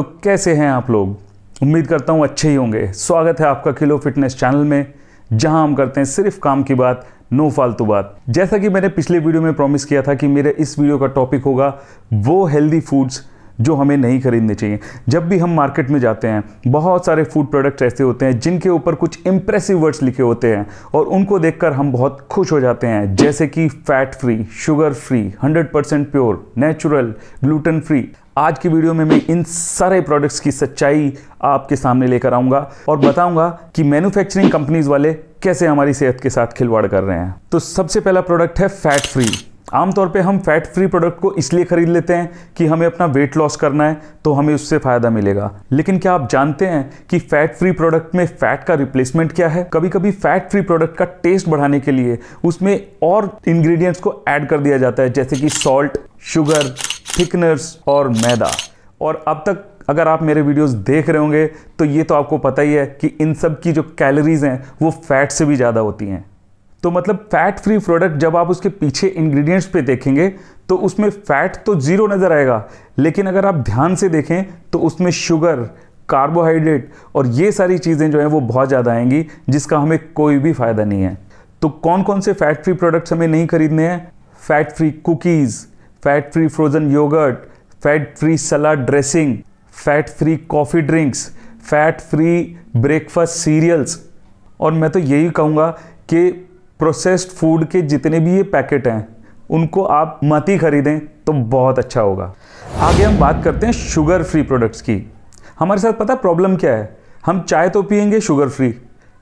तो कैसे हैं आप लोग उम्मीद करता हूं अच्छे ही होंगे स्वागत है आपका किलो फिटनेस चैनल में जहां हम करते हैं सिर्फ काम की बात नो फालतू बात जैसा कि मैंने पिछले वीडियो में प्रॉमिस किया था कि मेरे इस वीडियो का टॉपिक होगा वो हेल्दी फूड्स जो हमें नहीं खरीदने चाहिए जब भी हम मार्केट में जाते हैं बहुत सारे फूड प्रोडक्ट्स ऐसे होते हैं जिनके ऊपर कुछ इंप्रेसिव वर्ड्स लिखे होते हैं और उनको देखकर हम बहुत खुश हो जाते हैं जैसे कि fat free sugar free 100% pure natural gluten free आज की वीडियो में मैं इन सारे प्रोडक्ट्स की सच्चाई आपके सामने लेकर आऊंगा और बताऊंगा कि मैन्युफैक्चरिंग कंपनीज वाले कैसे हमारी सेहत के साथ खिलवाड़ कर रहे हैं तो सबसे पहला प्रोडक्ट है फैट फ्री आमतौर पे हम फैट फ्री प्रोडक्ट को इसलिए खरीद लेते हैं कि हमें अपना वेट लॉस करना है तो हमें उससे फ़ायदा मिलेगा लेकिन क्या आप जानते हैं कि फैट फ्री प्रोडक्ट में फ़ैट का रिप्लेसमेंट क्या है कभी कभी फैट फ्री प्रोडक्ट का टेस्ट बढ़ाने के लिए उसमें और इंग्रेडिएंट्स को ऐड कर दिया जाता है जैसे कि सॉल्ट शुगर थिकनर्स और मैदा और अब तक अगर आप मेरे वीडियोस देख रहे होंगे तो ये तो आपको पता ही है कि इन सब की जो कैलोरीज हैं वो फैट से भी ज़्यादा होती हैं तो मतलब फैट फ्री प्रोडक्ट जब आप उसके पीछे इंग्रेडिएंट्स पे देखेंगे तो उसमें फैट तो ज़ीरो नज़र आएगा लेकिन अगर आप ध्यान से देखें तो उसमें शुगर कार्बोहाइड्रेट और ये सारी चीज़ें जो हैं वो बहुत ज़्यादा आएंगी जिसका हमें कोई भी फ़ायदा नहीं है तो कौन कौन से फैट फ्री प्रोडक्ट्स हमें नहीं खरीदने हैं fat free cookies fat free frozen yogurt fat free salad dressing fat free coffee drinks fat free breakfast cereals और मैं तो यही कहूँगा कि प्रोसेस्ड फूड के जितने भी ये पैकेट हैं उनको आप मत ही खरीदें तो बहुत अच्छा होगा आगे हम बात करते हैं शुगर फ्री प्रोडक्ट्स की हमारे साथ पता प्रॉब्लम क्या है हम चाय तो पियेंगे शुगर फ्री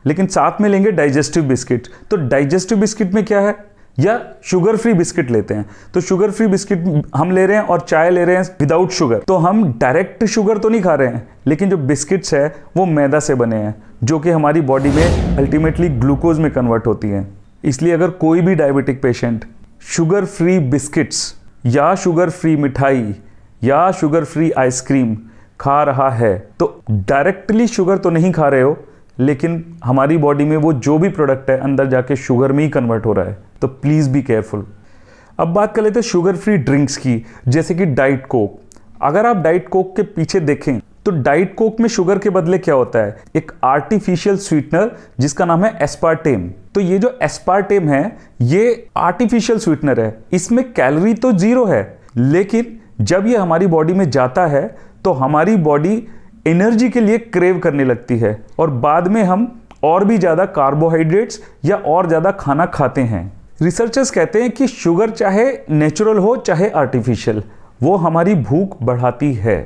लेकिन साथ में लेंगे डाइजेस्टिव बिस्किट तो डाइजेस्टिव बिस्किट में क्या है या शुगर फ्री बिस्किट लेते हैं तो शुगर फ्री बिस्किट हम ले रहे हैं और चाय ले रहे हैं विदाउट शुगर तो हम डायरेक्ट शुगर तो नहीं खा रहे हैं लेकिन जो बिस्किट्स है वो मैदा से बने हैं जो कि हमारी बॉडी में अल्टीमेटली ग्लूकोज में कन्वर्ट होती हैं इसलिए अगर कोई भी diabetic patient sugar free biscuits या शुगर फ्री मिठाई या शुगर फ्री आइसक्रीम खा रहा है तो डायरेक्टली शुगर तो नहीं खा रहे हो लेकिन हमारी बॉडी में वो जो भी प्रोडक्ट है अंदर जाके शुगर में ही कन्वर्ट हो रहा है तो प्लीज़ बी केयरफुल अब बात कर लेते हैं शुगर फ्री ड्रिंक्स की जैसे कि डाइट कोक अगर आप डाइट कोक के पीछे देखें तो डाइट कोक में शुगर के बदले क्या होता है एक आर्टिफिशियल स्वीटनर जिसका नाम है एस्पार्टेम तो ये जो एस्पार्टेम है ये आर्टिफिशियल स्वीटनर है इसमें कैलोरी तो जीरो है लेकिन जब ये हमारी बॉडी में जाता है तो हमारी बॉडी एनर्जी के लिए क्रेव करने लगती है और बाद में हम और भी ज़्यादा कार्बोहाइड्रेट्स या और ज़्यादा खाना खाते हैं रिसर्चर्स कहते हैं कि शुगर चाहे नेचुरल हो चाहे आर्टिफिशियल वो हमारी भूख बढ़ाती है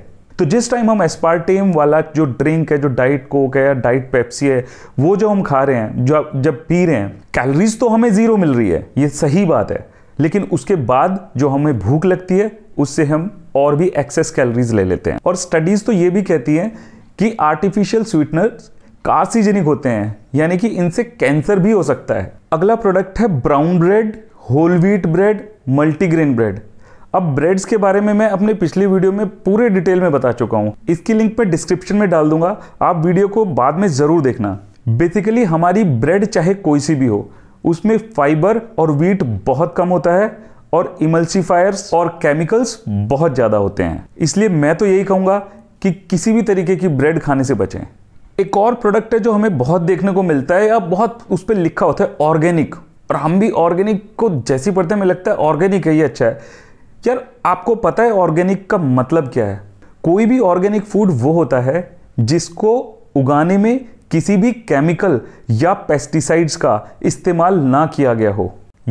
तो जिस टाइम हम एस्पार्टेम वाला जो ड्रिंक है जो डाइट कोक है या डाइट पेप्सी है वो जो हम खा रहे हैं जो जब पी रहे हैं कैलोरीज तो हमें ज़ीरो मिल रही है ये सही बात है लेकिन उसके बाद जो हमें भूख लगती है उससे हम और भी एक्सेस कैलोरीज ले लेते हैं और स्टडीज़ तो ये भी कहती हैं कि आर्टिफिशियल स्वीटनर कार्सिजेनिक होते हैं यानी कि इनसे कैंसर भी हो सकता है अगला प्रोडक्ट है brown bread whole wheat bread multigrain bread अब ब्रेड्स के बारे में मैं अपने पिछली वीडियो में पूरे डिटेल में बता चुका हूँ इसकी लिंक मैं डिस्क्रिप्शन में डाल दूंगा आप वीडियो को बाद में ज़रूर देखना बेसिकली हमारी ब्रेड चाहे कोई सी भी हो उसमें फाइबर और वीट बहुत कम होता है और इमल्सीफायर्स और केमिकल्स बहुत ज़्यादा होते हैं इसलिए मैं तो यही कहूंगा कि किसी भी तरीके की ब्रेड खाने से बचें एक और प्रोडक्ट है जो हमें बहुत देखने को मिलता है या बहुत उस पर लिखा होता है ऑर्गेनिक और हम भी ऑर्गेनिक को जैसी पढ़ते हमें लगता है ऑर्गेनिक है ही अच्छा है यार आपको पता है ऑर्गेनिक का मतलब क्या है कोई भी ऑर्गेनिक फूड वो होता है जिसको उगाने में किसी भी केमिकल या पेस्टिसाइड्स का इस्तेमाल ना किया गया हो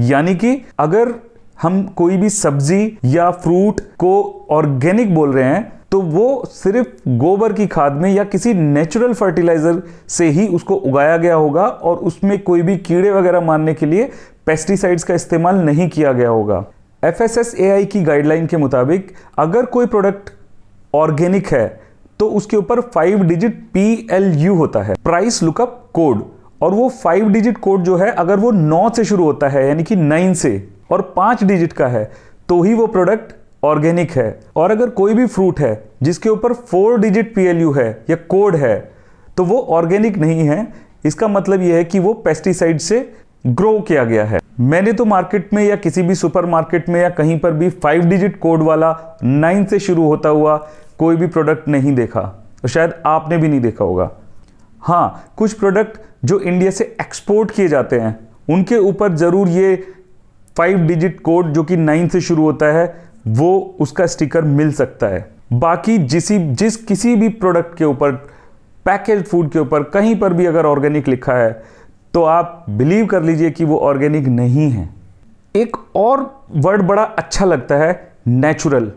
यानी कि अगर हम कोई भी सब्जी या फ्रूट को ऑर्गेनिक बोल रहे हैं तो वो सिर्फ गोबर की खाद में या किसी नेचुरल फर्टिलाइजर से ही उसको उगाया गया होगा और उसमें कोई भी कीड़े वगैरह मारने के लिए पेस्टिसाइड्स का इस्तेमाल नहीं किया गया होगा एफ एस की गाइडलाइन के मुताबिक अगर कोई प्रोडक्ट ऑर्गेनिक है तो उसके ऊपर five digit P L U होता है प्राइस लुकअप कोड और वो फाइव डिजिट कोड जो है अगर वो नौ से शुरू होता है यानी कि नाइन से और पांच डिजिट का है तो ही वो प्रोडक्ट ऑर्गेनिक है और अगर कोई भी फ्रूट है जिसके ऊपर फोर डिजिट पी है या कोड है तो वो ऑर्गेनिक नहीं है इसका मतलब यह है कि वो पेस्टिसाइड से ग्रो किया गया है मैंने तो मार्केट में या किसी भी सुपरमार्केट में या कहीं पर भी फाइव डिजिट कोड वाला नाइन से शुरू होता हुआ कोई भी प्रोडक्ट नहीं देखा तो शायद आपने भी नहीं देखा होगा हाँ कुछ प्रोडक्ट जो इंडिया से एक्सपोर्ट किए जाते हैं उनके ऊपर ज़रूर ये फाइव डिजिट कोड जो कि नाइन से शुरू होता है वो उसका स्टिकर मिल सकता है बाकी जिस जिस किसी भी प्रोडक्ट के ऊपर पैकेज फूड के ऊपर कहीं पर भी अगर ऑर्गेनिक लिखा है तो आप बिलीव कर लीजिए कि वो ऑर्गेनिक नहीं है एक और वर्ड बड़ा अच्छा लगता है नेचुरल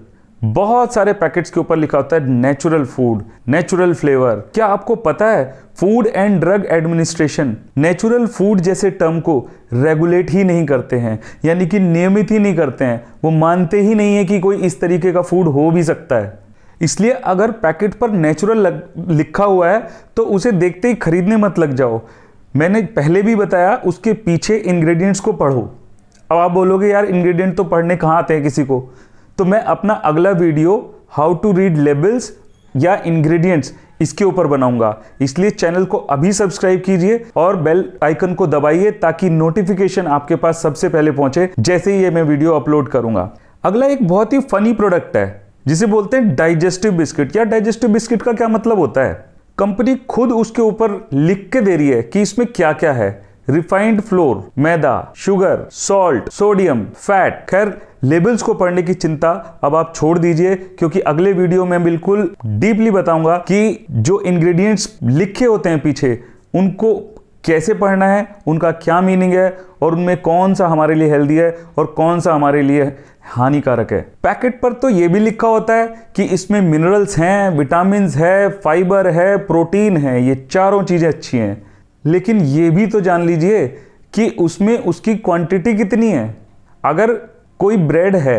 बहुत सारे पैकेट्स के ऊपर लिखा होता है नेचुरल फूड नेचुरल फ्लेवर क्या आपको पता है food and drug administration natural food जैसे टर्म को रेगुलेट ही नहीं करते हैं यानी कि नियमित ही नहीं करते हैं वो मानते ही नहीं है कि कोई इस तरीके का फूड हो भी सकता है इसलिए अगर पैकेट पर नेचुरल लिखा हुआ है तो उसे देखते ही खरीदने मत लग जाओ मैंने पहले भी बताया उसके पीछे इंग्रेडिएंट्स को पढ़ो अब आप बोलोगे यार इंग्रेडिएंट तो पढ़ने कहाँ आते हैं किसी को तो मैं अपना अगला video how to read labels या इंग्रेडिएंट्स इसके ऊपर बनाऊंगा इसलिए चैनल को अभी सब्सक्राइब कीजिए और बेल आइकन को दबाइए ताकि नोटिफिकेशन आपके पास सबसे पहले पहुंचे जैसे ही ये मैं वीडियो अपलोड करूंगा अगला एक बहुत ही फनी प्रोडक्ट है जिसे बोलते हैं डाइजेस्टिव बिस्किट या डाइजेस्टिव बिस्किट का क्या मतलब होता है कंपनी खुद उसके ऊपर लिख के दे रही है कि इसमें क्या क्या है रिफाइंड फ्लोर मैदा शुगर सॉल्ट सोडियम फैट खैर लेबल्स को पढ़ने की चिंता अब आप छोड़ दीजिए क्योंकि अगले वीडियो में बिल्कुल डीपली बताऊंगा कि जो इंग्रेडिएंट्स लिखे होते हैं पीछे उनको कैसे पढ़ना है उनका क्या मीनिंग है और उनमें कौन सा हमारे लिए हेल्दी है और कौन सा हमारे लिए हानिकारक है पैकेट पर तो ये भी लिखा होता है कि इसमें मिनरल्स हैं विटामिन है फाइबर है प्रोटीन है ये चारों चीज़ें अच्छी हैं लेकिन ये भी तो जान लीजिए कि उसमें उसकी क्वांटिटी कितनी है अगर कोई ब्रेड है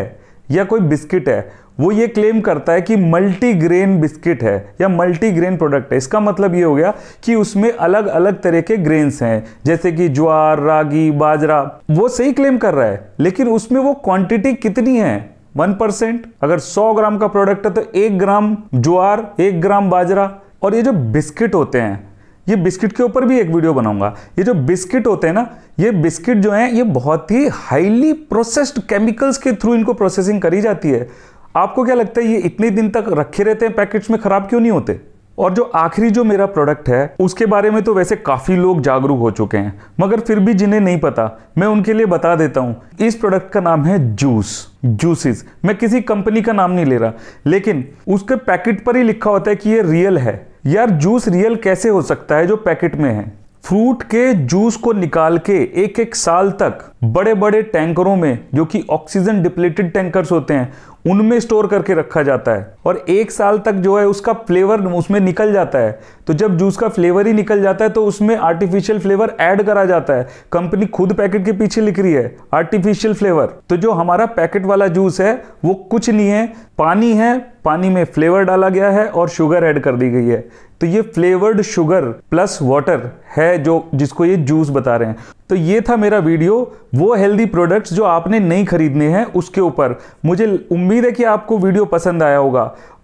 या कोई बिस्किट है वो ये क्लेम करता है कि मल्टी ग्रेन बिस्किट है या मल्टी ग्रेन प्रोडक्ट है इसका मतलब ये हो गया कि उसमें अलग अलग तरह के ग्रेन्स हैं जैसे कि ज्वार रागी बाजरा वो सही क्लेम कर रहा है लेकिन उसमें वो क्वांटिटी कितनी है वन परसेंट अगर सौ ग्राम का प्रोडक्ट है तो एक ग्राम ज्वार एक ग्राम बाजरा और ये जो बिस्किट होते हैं ये बिस्किट के ऊपर भी एक वीडियो बनाऊंगा ये जो बिस्किट होते हैं ना ये बिस्किट जो हैं ये बहुत ही हाईली प्रोसेस्ड केमिकल्स के थ्रू इनको प्रोसेसिंग करी जाती है आपको क्या लगता है ये इतने दिन तक रखे रहते हैं पैकेट्स में ख़राब क्यों नहीं होते और जो आखिरी जो मेरा प्रोडक्ट है उसके बारे में तो वैसे काफ़ी लोग जागरूक हो चुके हैं मगर फिर भी जिन्हें नहीं पता मैं उनके लिए बता देता हूं इस प्रोडक्ट का नाम है जूस जूसेस मैं किसी कंपनी का नाम नहीं ले रहा लेकिन उसके पैकेट पर ही लिखा होता है कि ये रियल है यार जूस रियल कैसे हो सकता है जो पैकेट में है फ्रूट के जूस को निकाल के एक एक साल तक बड़े बड़े टैंकरों में जो कि ऑक्सीजन डिप्लेटेड टैंकर्स होते हैं उनमें स्टोर करके रखा जाता है और एक साल तक जो है उसका फ्लेवर उसमें निकल जाता है तो जब जूस का फ्लेवर ही निकल जाता है तो उसमें आर्टिफिशियल फ्लेवर ऐड करा जाता है कंपनी खुद पैकेट के पीछे लिख रही है आर्टिफिशियल फ्लेवर तो जो हमारा पैकेट वाला जूस है वो कुछ नहीं है पानी है पानी में फ्लेवर डाला गया है और शुगर ऐड कर दी गई है तो ये फ्लेवर्ड शुगर प्लस वाटर है जो जिसको ये जूस बता रहे हैं तो ये था मेरा वीडियो वो हेल्दी प्रोडक्ट्स जो आपने नहीं खरीदने हैं उसके ऊपर मुझे उम्मीद है कि आपको वीडियो पसंद आया होगा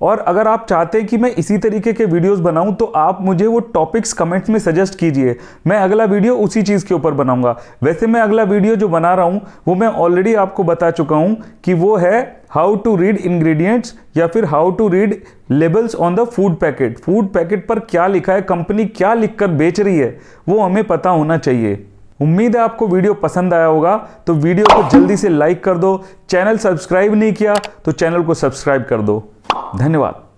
और अगर आप चाहते हैं कि मैं इसी तरीके के वीडियोस बनाऊं तो आप मुझे वो टॉपिक्स कमेंट्स में सजेस्ट कीजिए मैं अगला वीडियो उसी चीज़ के ऊपर बनाऊंगा वैसे मैं अगला वीडियो जो बना रहा हूं वो मैं ऑलरेडी आपको बता चुका हूं कि वो है हाउ टू रीड इंग्रेडिएंट्स या फिर how to read labels on the food packet food packet पर क्या लिखा है कंपनी क्या लिख बेच रही है वो हमें पता होना चाहिए उम्मीद है आपको वीडियो पसंद आया होगा तो वीडियो को जल्दी से लाइक कर दो चैनल सब्सक्राइब नहीं किया तो चैनल को सब्सक्राइब कर दो धन्यवाद